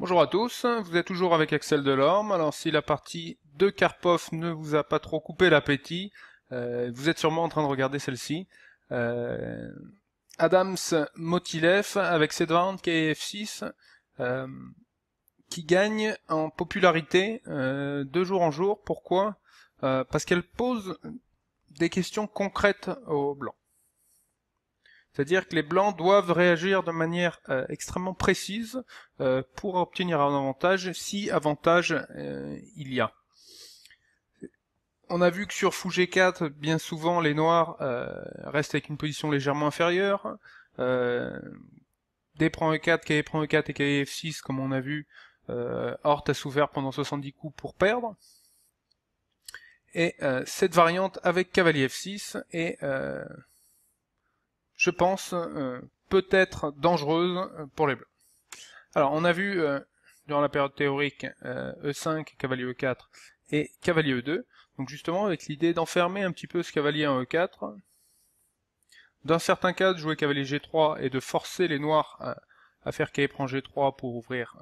Bonjour à tous, vous êtes toujours avec Axel Delorme. Alors si la partie de Karpov ne vous a pas trop coupé l'appétit, euh, vous êtes sûrement en train de regarder celle-ci. Euh, Adams Motilev avec ses vente KF6 euh, qui gagne en popularité euh, de jour en jour. Pourquoi Parce qu'elle pose des questions concrètes aux blancs. C'est-à-dire que les blancs doivent réagir de manière euh, extrêmement précise euh, pour obtenir un avantage, si avantage euh, il y a. On a vu que sur fou g4, bien souvent, les noirs restent avec une position légèrement inférieure. D e prend E4, cavalier prend E4 et cavalier F6, comme on a vu, Hort a souffert pendant 70 coups pour perdre. Et cette variante avec cavalier F6 est je pense, euh, peut être dangereuse euh, pour les bleus. Alors, on a vu euh, durant la période théorique E5, e cavalier E4 et cavalier E2, donc justement avec l'idée d'enfermer un petit peu ce cavalier en E4, dans certains cas de jouer cavalier G3 et de forcer les noirs à, faire cavalier prend G3 pour ouvrir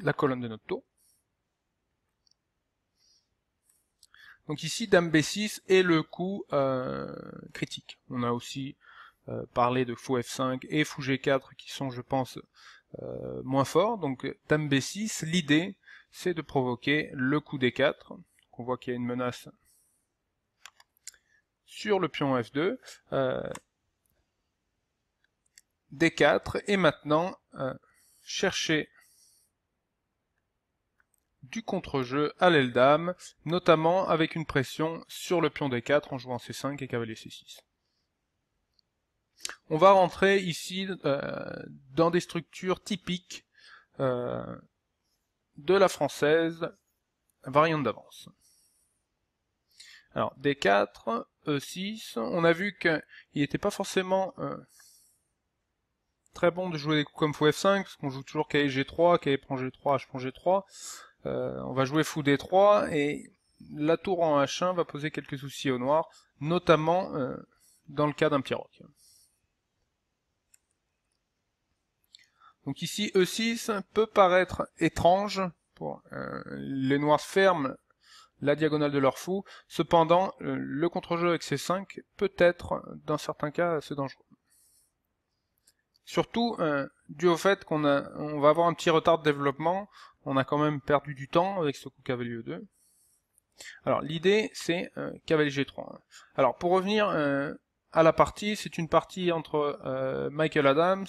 la colonne de notre tour. Donc ici, Dame B6 est le coup euh, critique. On a aussi euh, parlé de Fou F5 et Fou G4 qui sont, je pense, euh, moins forts. Donc Dame B6, l'idée, c'est de provoquer le coup D4. on voit qu'il y a une menace sur le pion F2. D4, et maintenant, chercher du contre-jeu à l'aile dame, notamment avec une pression sur le pion d4 en jouant c5 et cavalier c6. On va rentrer ici euh, dans des structures typiques euh, de la française, variante d'avance. Alors d4, e6, on a vu qu'il n'était pas forcément euh, très bon de jouer des coups comme fou f5, parce qu'on joue toujours g 3 kg prend g3, h prend g3. Euh, on va jouer fou d 3 et la tour en H1 va poser quelques soucis au noir, notamment euh, dans le cas d'un petit roc. Donc ici, E6 peut paraître étrange pour euh, les noirs ferment la diagonale de leur fou, cependant le contre-jeu avec C5 peut être, dans certains cas, assez dangereux. Surtout, dû au fait qu'on va avoir un petit retard de développement, on a quand même perdu du temps avec ce coup cavalier 2 Alors l'idée c'est euh, cavalier G3. Alors pour revenir euh, à la partie, c'est une partie entre euh, Michael Adams,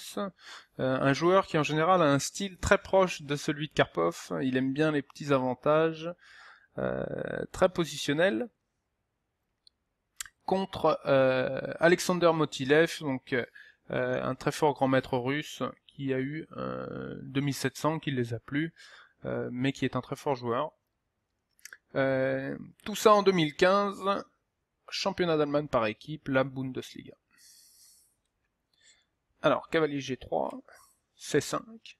un joueur qui en général a un style très proche de celui de Karpov, il aime bien les petits avantages, très positionnel contre Alexander Motilev, donc un très fort grand maître russe qui a eu 2700 qui les a plu. Euh, mais qui est un très fort joueur. Euh, tout ça en 2015, championnat d'Allemagne par équipe, la Bundesliga. Alors, cavalier G3, C5.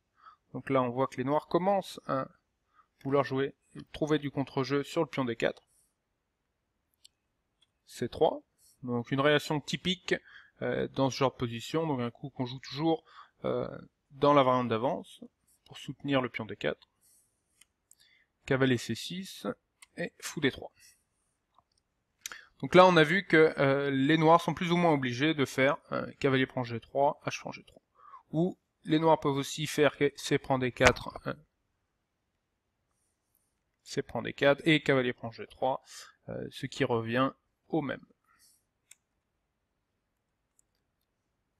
Donc là, on voit que les noirs commencent à vouloir jouer, trouver du contre-jeu sur le pion D4. C3. Donc une réaction typique euh, dans ce genre de position. Donc un coup qu'on joue toujours dans la variante d'avance pour soutenir le pion D4. Cavalier C6 et fou D3. Donc là, on a vu que euh, les noirs sont plus ou moins obligés de faire euh, cavalier prend G3, H prend G3. Ou les noirs peuvent aussi faire C prend D4, euh, C prend D4 et cavalier prend G3, ce qui revient au même.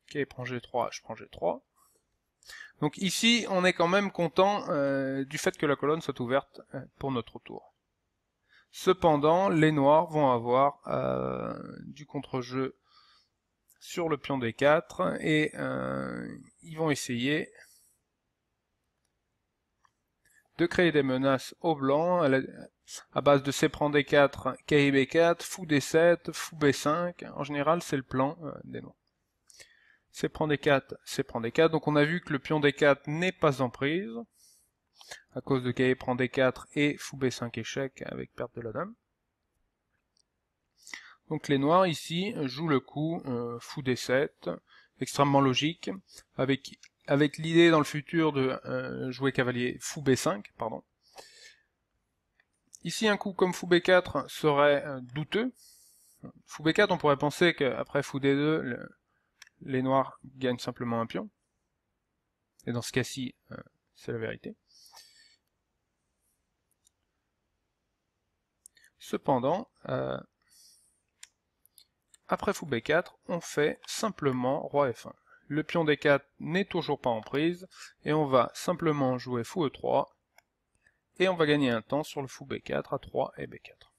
Cavalier prend G3, H prend G3. Donc ici, on est quand même content euh, du fait que la colonne soit ouverte euh, pour notre tour. Cependant, les noirs vont avoir euh, du contre-jeu sur le pion d4 et ils vont essayer de créer des menaces au blanc, à, base de prend d4, kib 4 fou d7, fou b5. En général, c'est le plan des noirs. C'est prendre d 4, c'est prendre d 4. Donc on a vu que le pion D4 n'est pas en prise, à cause de Cahier prend D4 et fou B5 échec avec perte de la dame. Donc les noirs ici jouent le coup euh, fou D7, extrêmement logique, avec, avec l'idée dans le futur de euh, jouer cavalier fou B5, pardon. Ici un coup comme fou B4 serait euh, douteux. Fou B4 on pourrait penser qu'après fou D2, le, les noirs gagnent simplement un pion. Et dans ce cas-ci, euh, c'est la vérité. Cependant, euh, après fou b4, on fait simplement roi f1. Le pion d4 n'est toujours pas en prise, et on va simplement jouer fou e3, et on va gagner un temps sur le fou b4 à 3 et b4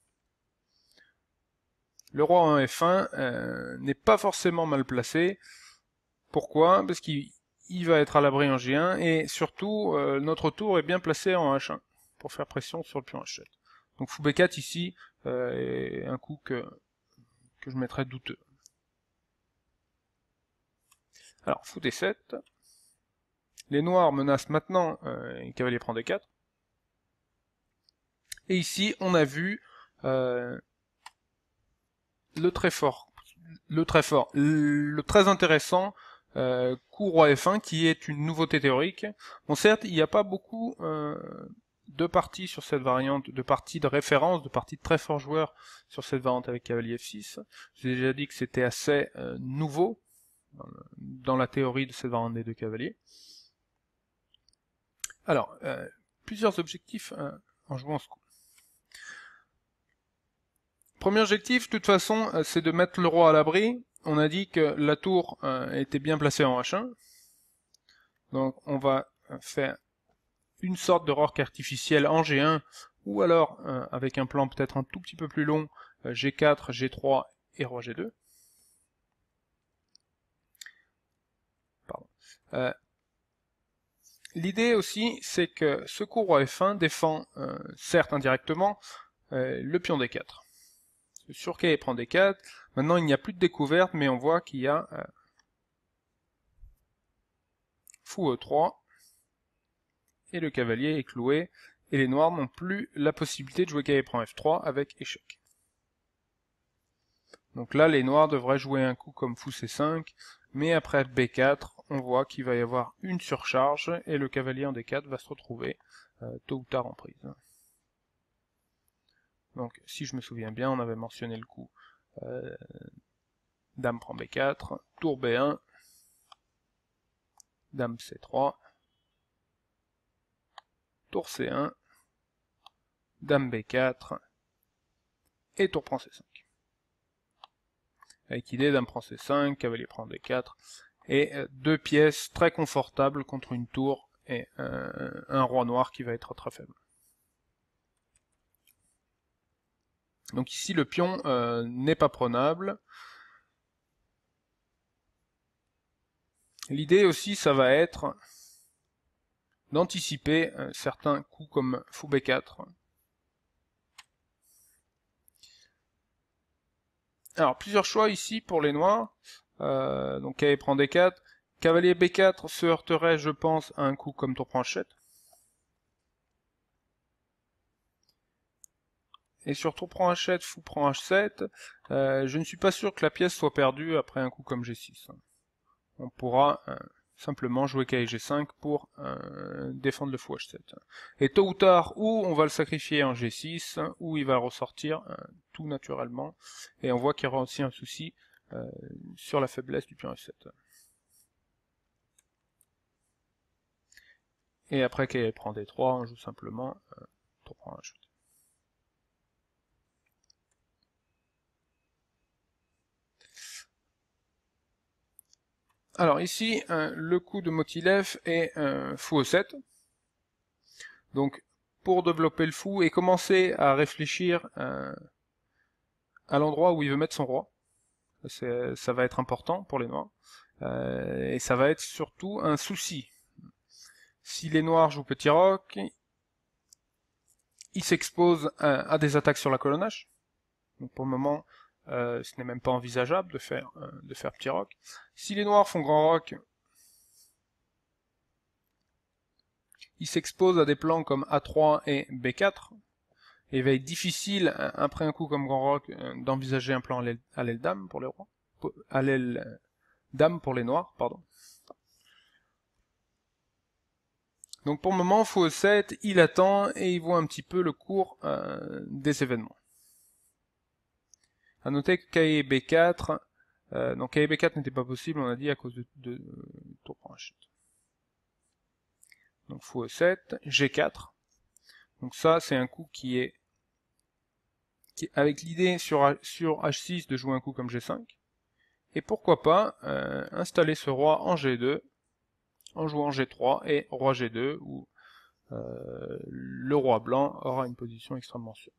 le roi en F1 euh, n'est pas forcément mal placé. Pourquoi Parce qu'il va être à l'abri en G1 et surtout euh, notre tour est bien placé en H1 pour faire pression sur le pion H7. Donc fou B4 ici euh, est un coup que, que je mettrais douteux. Alors fou D7. Les noirs menacent maintenant euh, cavalier prend D4. Et ici on a vu le très fort, le très fort, le très intéressant euh, coup roi f1 qui est une nouveauté théorique. Bon, certes, il n'y a pas beaucoup euh, de parties sur cette variante, de parties de référence, de parties de très fort joueurs sur cette variante avec cavalier f6. J'ai déjà dit que c'était assez euh, nouveau dans, la théorie de cette variante des deux cavaliers. Alors, euh, plusieurs objectifs en jouant ce coup. Premier objectif, de toute façon, euh, c'est de mettre le roi à l'abri. On a dit que la tour euh, était bien placée en H1. Donc on va euh, faire une sorte de roc artificiel en G1, ou alors avec un plan peut-être un tout petit peu plus long, G4, G3 et roi G2. L'idée aussi, c'est que ce coup roi F1 défend, certes indirectement, le pion D4 sur K et prend d 4. Maintenant, il n'y a plus de découverte, mais on voit qu'il y a euh, fou E3. Euh, et le cavalier est cloué. Et les noirs n'ont plus la possibilité de jouer et prend F3 avec échec. Donc là, les noirs devraient jouer un coup comme fou C5. Mais après B4, on voit qu'il va y avoir une surcharge et le cavalier en D4 va se retrouver euh, tôt ou tard en prise. Donc si je me souviens bien, on avait mentionné le coup. Euh, dame prend B4, tour B1, dame C3, tour C1, dame B4, et tour prend C5. Avec idée, dame prend C5, cavalier prend b 4 et euh, deux pièces très confortables contre une tour et euh, un roi noir qui va être très faible. Donc ici, le pion euh, n'est pas prenable. L'idée aussi, ça va être d'anticiper euh, certains coups comme fou b4. Alors, plusieurs choix ici pour les noirs. Euh, donc, cavalier prend d4. Cavalier b4 se heurterait, je pense, à un coup comme tour prend et sur prend h7, fou prend h7, euh, je ne suis pas sûr que la pièce soit perdue après un coup comme g6. Hein. On pourra euh, simplement jouer kg 5 pour euh, défendre le fou h7. Et tôt ou tard, ou on va le sacrifier en g6, ou il va ressortir euh, tout naturellement, et on voit qu'il y aura aussi un souci sur la faiblesse du pion f7. Et après qu'elle prend d3, on joue simplement trop prend h 7 Alors ici, euh, le coup de Motilef est un euh, fou 7. Donc pour développer le fou et commencer à réfléchir euh, à l'endroit où il veut mettre son roi, ça va être important pour les noirs. et ça va être surtout un souci. Si les noirs jouent petit roc, ils s'exposent à, des attaques sur la colonnage Donc pour le moment, euh, ce n'est même pas envisageable de faire, euh, de faire petit rock. Si les noirs font grand rock, ils s'exposent à des plans comme A3 et B4, et il va être difficile, après un coup comme grand rock, euh, d'envisager un plan à l'aile dame pour les à dame pour les noirs, pardon. Donc pour le moment, faux 7, il attend et il voit un petit peu le cours des événements. À noter que kb e 4 euh, donc e b 4 n'était pas possible, on a dit, à cause de, de, de euh, tour Donc fou 7 e G4. Donc ça, c'est un coup qui est, qui avec l'idée sur, sur H6 de jouer un coup comme G5. Et pourquoi pas euh, installer ce roi en G2, en jouant G3 et roi G2, où euh, le roi blanc aura une position extrêmement sûre.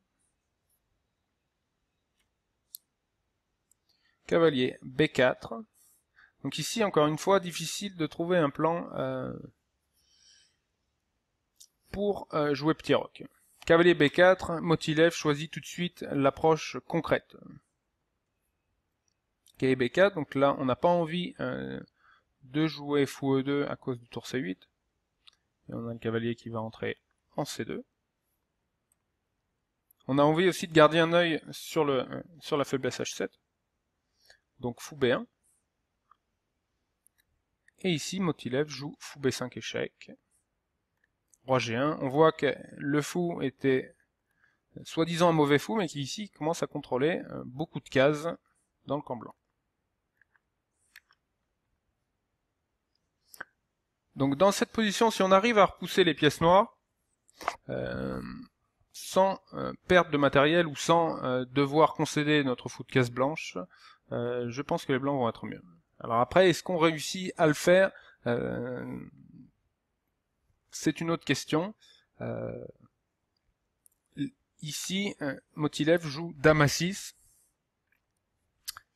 Cavalier B4. Donc ici, encore une fois, difficile de trouver un plan euh, pour euh, jouer petit roc. Cavalier B4, Motilev choisit tout de suite l'approche concrète. Cavalier B4, donc là, on n'a pas envie euh, de jouer fou E2 à cause du tour C8. Et on a le cavalier qui va entrer en C2. On a envie aussi de garder un œil sur, le, sur la faiblesse H7 donc fou b1. Et ici, Motilev joue fou b5 échec. Roi g1. On voit que le fou était soi-disant un mauvais fou, mais qui ici commence à contrôler euh, beaucoup de cases dans le camp blanc. Donc dans cette position, si on arrive à repousser les pièces noires, euh, sans euh, perte de matériel ou sans devoir concéder notre fou de case blanche, euh, je pense que les blancs vont être mieux. Alors après, est-ce qu'on réussit à le faire euh, C'est une autre question. Euh, ici, Motilev joue Dame 6,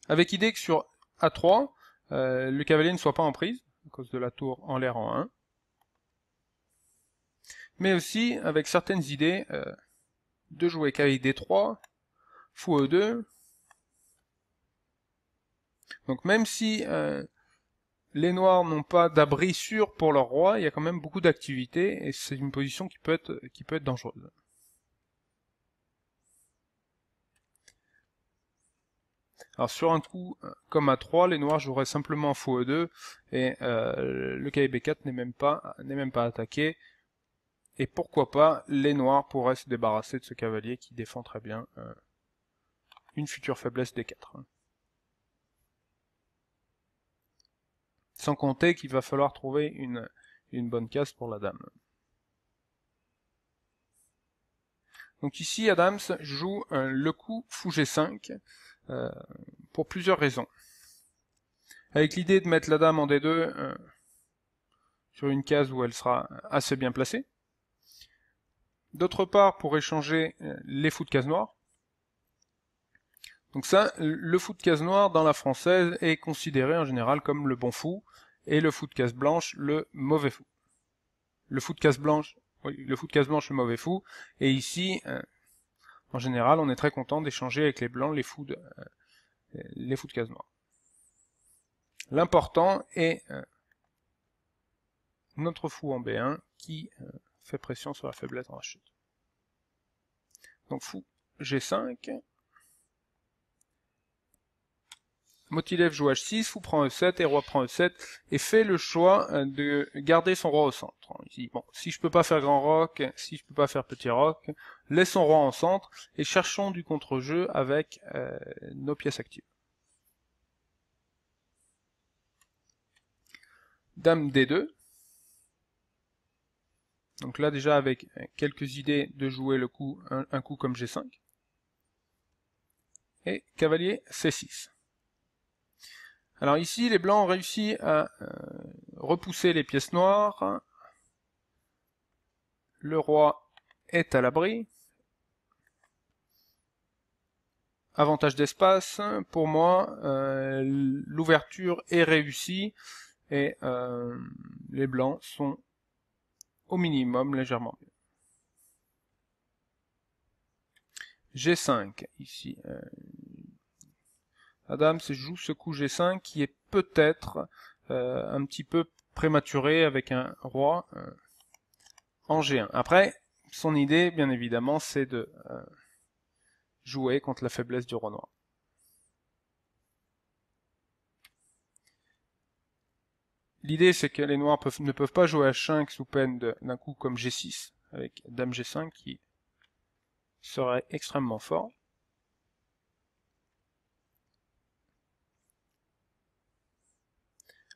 avec idée que sur A3, le cavalier ne soit pas en prise, à cause de la tour en l'air en 1, mais aussi avec certaines idées de jouer cavalier D3, fou E2, donc même si euh, les Noirs n'ont pas d'abri sûr pour leur roi, il y a quand même beaucoup d'activité et c'est une position qui peut être, qui peut être dangereuse. Alors sur un coup euh, comme a 3, les noirs joueraient simplement faux E2 et euh, le KB4 n'est même pas n'est même pas attaqué. Et pourquoi pas, les noirs pourraient se débarrasser de ce cavalier qui défend très bien euh, une future faiblesse des 4. Sans compter qu'il va falloir trouver une, bonne case pour la dame. Donc ici, Adams joue le coup fou g5 euh, pour plusieurs raisons. Avec l'idée de mettre la dame en d2 euh, sur une case où elle sera assez bien placée. D'autre part, pour échanger euh, les fous de case noire. Donc ça, le fou de case noire dans la française est considéré en général comme le bon fou, et le fou de case blanche, le mauvais fou. Le fou de case blanche, le fou de case blanche, le mauvais fou. Et ici, euh, en général, on est très content d'échanger avec les blancs les fous de, euh, les case noire. L'important est euh, notre fou en B1 qui fait pression sur la faiblesse en H. Donc fou G5, Motilef joue h6, fou prend e7 et roi prend e7 et fait le choix euh, de garder son roi au centre. si je peux pas faire grand roc, si je peux pas faire petit roc, laissons roi en centre et cherchons du contre-jeu avec euh, nos pièces actives. Dame d2. Donc là déjà avec euh, quelques idées de jouer le coup un coup comme g5 et cavalier c6. Alors ici, les blancs ont réussi à euh, repousser les pièces noires. Le roi est à l'abri. Avantage d'espace, pour moi, euh, l'ouverture est réussie et euh, les blancs sont au minimum légèrement mieux. G5, ici, se joue ce coup G5 qui est peut-être euh, un petit peu prématuré avec un roi euh, en G1. Après, son idée, bien évidemment, c'est de euh, jouer contre la faiblesse du roi noir. L'idée, c'est que les noirs ne peuvent pas jouer H5 sous peine d'un coup comme G6, avec Dame G5 qui serait extrêmement fort.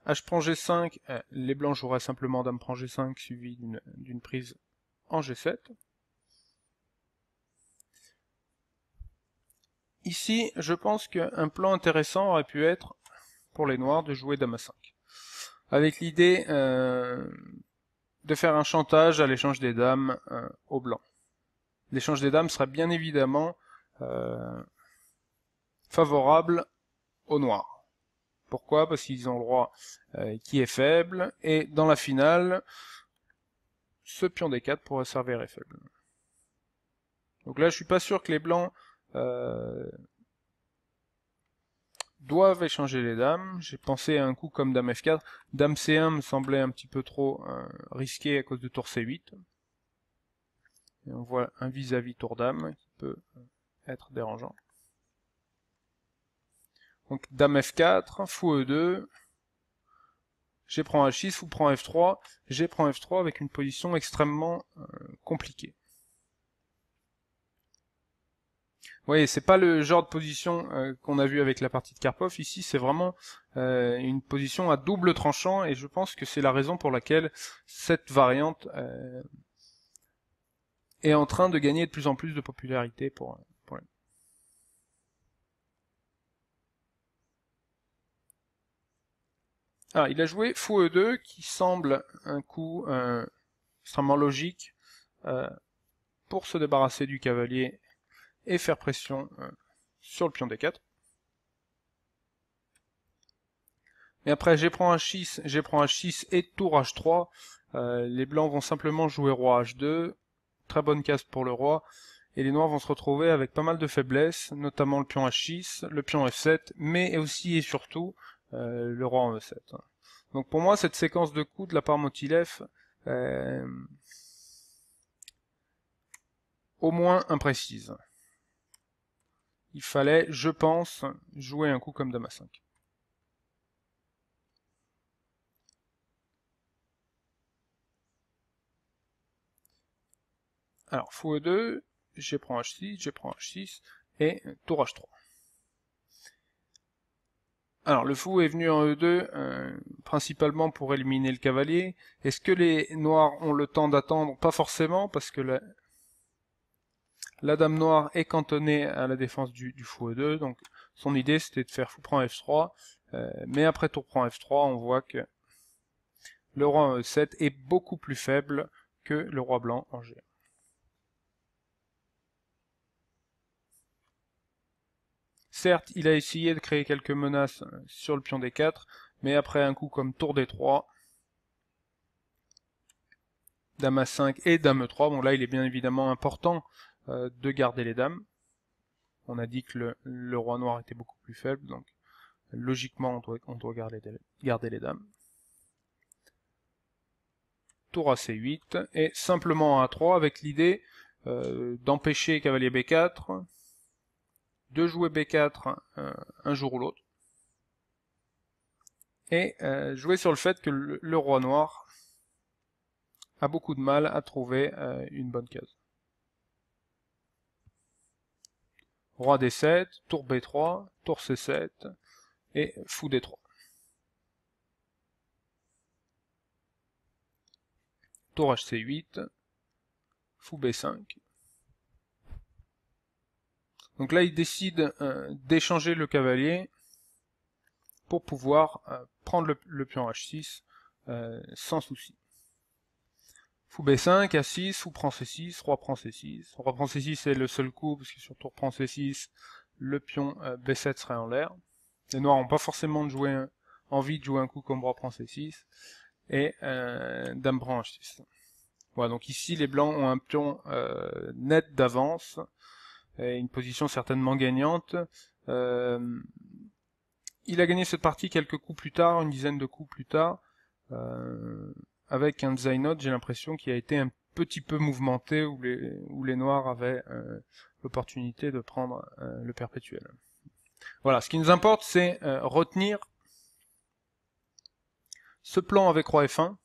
H prend G5, les blancs joueraient simplement Dame prend G5 suivi d'une prise en G7. Ici, je pense qu'un plan intéressant aurait pu être, pour les noirs, de jouer Dame à 5. Avec l'idée euh, de faire un chantage à l'échange des dames euh, aux blancs. L'échange des dames serait bien évidemment euh, favorable aux noirs. Pourquoi Parce qu'ils ont le roi euh, qui est faible, et dans la finale, ce pion d4 pourrait servir est faible. Donc là, je suis pas sûr que les blancs euh, doivent échanger les dames. J'ai pensé à un coup comme dame f4. Dame c1 me semblait un petit peu trop euh, risqué à cause de tour c8. Et on voit un vis-à-vis -vis tour dame qui peut être dérangeant. Donc dame f4, fou e2, g prend h6, fou prend f3, g prend f3 avec une position extrêmement euh, compliquée. Vous voyez, c'est pas le genre de position euh, qu'on a vu avec la partie de Karpov. Ici, c'est vraiment euh, une position à double tranchant, et je pense que c'est la raison pour laquelle cette variante est en train de gagner de plus en plus de popularité pour, Alors, ah, il a joué fou e2, qui semble un coup euh, extrêmement logique euh, pour se débarrasser du cavalier et faire pression euh, sur le pion d4. Mais après j'ai prend h6, g prend h6 et tour h3, euh, les blancs vont simplement jouer roi h2, très bonne case pour le roi, et les noirs vont se retrouver avec pas mal de faiblesses, notamment le pion h6, le pion f7, mais aussi et surtout le roi en e7. Donc pour moi, cette séquence de coups de la part Motilef, euh, au moins imprécise. Il fallait, je pense, jouer un coup comme Dame 5. Alors, fou E2, je prends H6, je prends H6, et tour H3. Alors le fou est venu en E2 euh, principalement pour éliminer le cavalier. Est-ce que les noirs ont le temps d'attendre Pas forcément parce que la... la, dame noire est cantonnée à la défense du, fou E2. Donc son idée c'était de faire fou prend F3. Euh, mais après tour prend F3 on voit que le roi E7 est beaucoup plus faible que le roi blanc en G1. Certes, il a essayé de créer quelques menaces euh, sur le pion D4, mais après un coup comme tour D3, dame A5 et dame E3, bon là il est bien évidemment important euh, de garder les dames. On a dit que le, roi noir était beaucoup plus faible, donc logiquement on doit, on garder, les dames tour à C8 et simplement A3 avec l'idée euh, d'empêcher cavalier B4 de jouer B4 euh, un jour ou l'autre, et euh, jouer sur le fait que le, roi noir a beaucoup de mal à trouver euh, une bonne case. Roi D7, tour B3, tour C7 et fou D3. Tour HC8, fou B5, donc là, il décide euh, d'échanger le cavalier pour pouvoir euh, prendre le, pion h6 euh, sans souci. Fou b5, a6, fou prend c6, roi prend c6. Roi prend c6 c'est le seul coup, parce que sur tour prend c6, le pion b7 serait en l'air. Les noirs n'ont pas forcément de envie de jouer un coup comme roi prend c6 et dame prend h6. Voilà, donc ici les blancs ont un pion net d'avance une position certainement gagnante. Euh, il a gagné cette partie quelques coups plus tard, une dizaine de coups plus tard, euh, avec un note j'ai l'impression, qu'il a été un petit peu mouvementé, où les, où les Noirs avaient euh, l'opportunité de prendre le perpétuel. Voilà, ce qui nous importe, c'est retenir ce plan avec roi F1,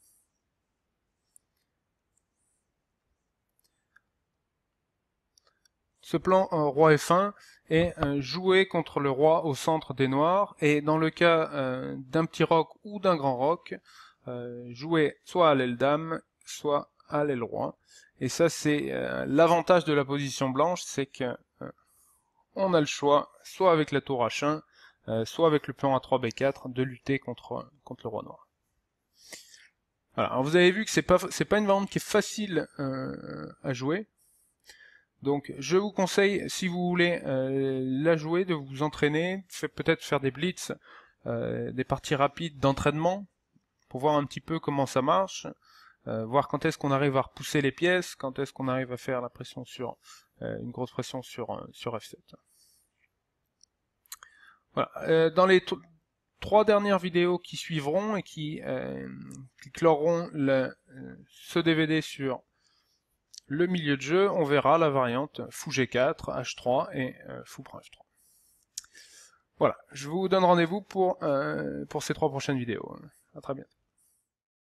Ce plan euh, roi f1 est jouer joué contre le roi au centre des noirs, et dans le cas euh, d'un petit roc ou d'un grand roc, euh, jouer soit à l'aile dame, soit à l'aile roi. Et ça, c'est l'avantage de la position blanche, c'est que on a le choix, soit avec la tour h1, soit avec le plan a3 b4, de lutter contre, contre le roi noir. Voilà. Alors vous avez vu que c'est pas pas une variante qui est facile à jouer. Donc je vous conseille, si vous voulez euh, la jouer, de vous entraîner, peut-être faire des blitz, euh, des parties rapides d'entraînement, pour voir un petit peu comment ça marche, euh, voir quand est-ce qu'on arrive à repousser les pièces, quand est-ce qu'on arrive à faire la pression sur une grosse pression sur, sur F7. Voilà. dans les trois dernières vidéos qui suivront et qui, qui cloreront le, ce DVD sur le milieu de jeu, on verra la variante fou g4, h3 et euh, Fou fou f 3. Voilà, je vous donne rendez-vous pour, euh, pour ces trois prochaines vidéos. À très bientôt.